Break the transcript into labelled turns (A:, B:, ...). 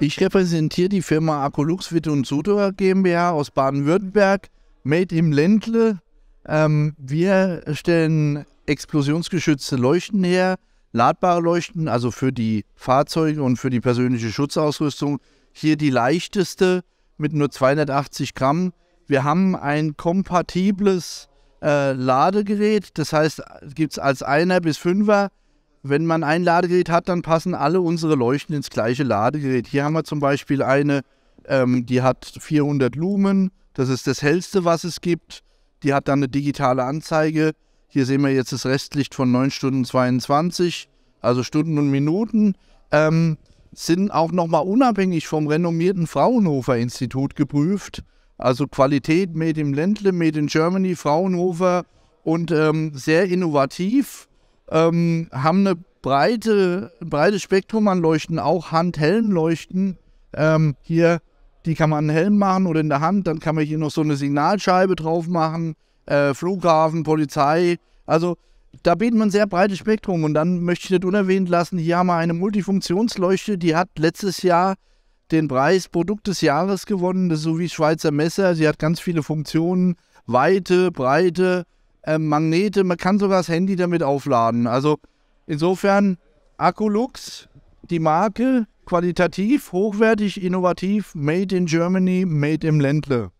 A: Ich repräsentiere die Firma Akolux Witte und Sutor GmbH aus Baden-Württemberg, made im Ländle. Ähm, wir stellen explosionsgeschützte Leuchten her, ladbare Leuchten, also für die Fahrzeuge und für die persönliche Schutzausrüstung. Hier die leichteste mit nur 280 Gramm. Wir haben ein kompatibles äh, Ladegerät, das heißt, gibt es als 1er bis 5er. Wenn man ein Ladegerät hat, dann passen alle unsere Leuchten ins gleiche Ladegerät. Hier haben wir zum Beispiel eine, ähm, die hat 400 Lumen. Das ist das hellste, was es gibt. Die hat dann eine digitale Anzeige. Hier sehen wir jetzt das Restlicht von 9 Stunden 22, also Stunden und Minuten. Ähm, sind auch nochmal unabhängig vom renommierten Fraunhofer Institut geprüft. Also Qualität Made in Ländle, Made in Germany, Fraunhofer und ähm, sehr innovativ ähm, haben eine breite, ein breites Spektrum an Leuchten, auch Hand-Helm-Leuchten. Ähm, hier, die kann man an den Helm machen oder in der Hand, dann kann man hier noch so eine Signalscheibe drauf machen, äh, Flughafen, Polizei. Also da bietet man ein sehr breites Spektrum und dann möchte ich nicht unerwähnt lassen, hier haben wir eine Multifunktionsleuchte, die hat letztes Jahr den Preis Produkt des Jahres gewonnen, das ist so wie Schweizer Messer, sie hat ganz viele Funktionen, Weite, Breite, äh, Magnete, man kann sogar das Handy damit aufladen. Also insofern Akkulux, die Marke, qualitativ, hochwertig, innovativ, made in Germany, made im Ländle.